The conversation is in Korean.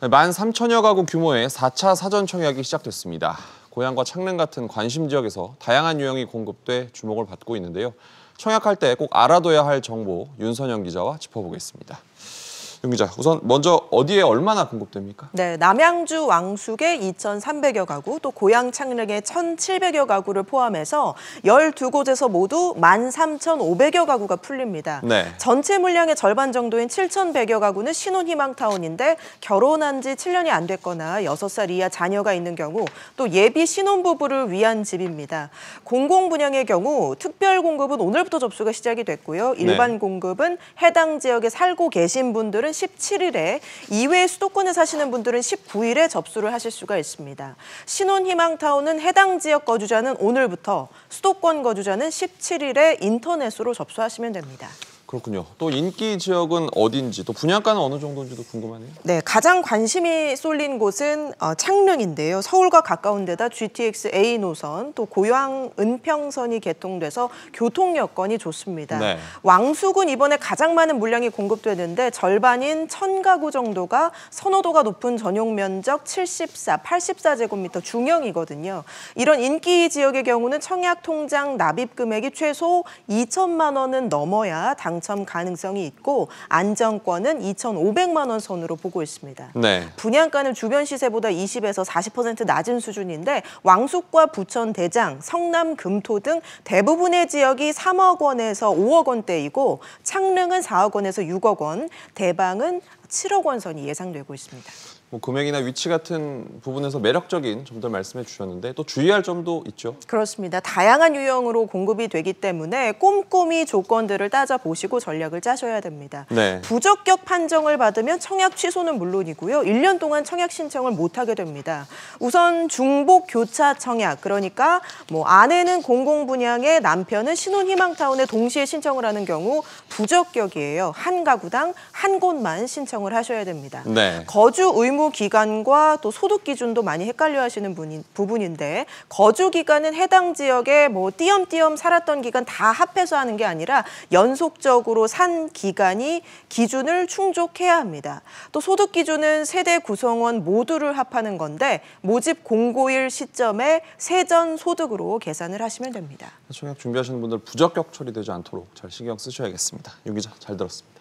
만 3천여 가구 규모의 4차 사전 청약이 시작됐습니다. 고향과 창릉 같은 관심 지역에서 다양한 유형이 공급돼 주목을 받고 있는데요. 청약할 때 꼭 알아둬야 할 정보 윤선영 기자와 짚어보겠습니다. 윤기자 우선 먼저 어디에 얼마나 공급됩니까? 네, 남양주 왕숙에 2,300여 가구 또고향 창릉에 1,700여 가구를 포함해서 12곳에서 모두 13,500여 가구가 풀립니다. 네. 전체 물량의 절반 정도인 7,100여 가구는 신혼희망타운인데 결혼한 지 7년이 안 됐거나 6살 이하 자녀가 있는 경우 또 예비 신혼부부를 위한 집입니다. 공공분양의 경우 특별 공급은 오늘부터 접수가 시작이 됐고요. 네. 일반 네. 공급은 해당 지역에 살고 계신 분들은 분들은 17일에 이외 수도권에 사시는 분들은 19일에 접수를 하실 수가 있습니다. 신혼희망타운은 해당 지역 거주자는 오늘부터 수도권 거주자는 17일에 인터넷으로 접수하시면 됩니다. 그렇군요. 또 인기 지역은 어딘지 또 분양가는 어느 정도인지도 궁금하네요. 네, 가장 관심이 쏠린 곳은 어, 창릉인데요. 서울과 가까운 데다 GTX A 노선 또 고양 은평선이 개통돼서 교통 여건이 좋습니다. 네. 왕수군 이번에 가장 많은 물량이 공급되는데 절반인 천 가구 정도가 선호도가 높은 전용 면적 74, 84제곱미터 중형이거든요. 이런 인기 지역의 경우는 청약 통장 납입 금액이 최소 2천만 원은 넘어야 당 당첨 가능성이 있고 안정권은 2,500만 원 선으로 보고 있습니다. 네. 분양가는 주변 시세보다 20에서 40% 낮은 수준인데 왕숙과 부천, 대장, 성남, 금토 등 대부분의 지역이 3억 원에서 5억 원대이고 창릉은 4억 원에서 6억 원, 대방은 7억 원 선이 예상되고 있습니다. 뭐 금액이나 위치 같은 부분에서 매력적인 점들 말씀해 주셨는데 또 주의할 점도 있죠. 그렇습니다. 다양한 유형으로 공급이 되기 때문에 꼼꼼히 조건들을 따져보시고 전략을 짜셔야 됩니다. 네. 부적격 판정을 받으면 청약 취소는 물론이고요. 1년 동안 청약 신청을 못하게 됩니다. 우선 중복 교차 청약, 그러니까 뭐 아내는 공공분양에 남편은 신혼희망타운에 동시에 신청을 하는 경우 부적격이에요. 한 가구당 한 곳만 신청 신청을 하셔야 됩니다. 네. 거주 의무 기간과 또 소득 기준도 많이 헷갈려 하시는 부분인데 거주 기간은 해당 지역에 뭐 띄엄띄엄 살았던 기간 다 합해서 하는 게 아니라 연속적으로 산 기간이 기준을 충족해야 합니다. 또 소득 기준은 세대 구성원 모두를 합하는 건데 모집 공고일 시점에 세전 소득으로 계산을 하시면 됩니다. 청약 준비하시는 분들 부적격 처리되지 않도록 잘 신경 쓰셔야겠습니다. 유 기자 잘 들었습니다.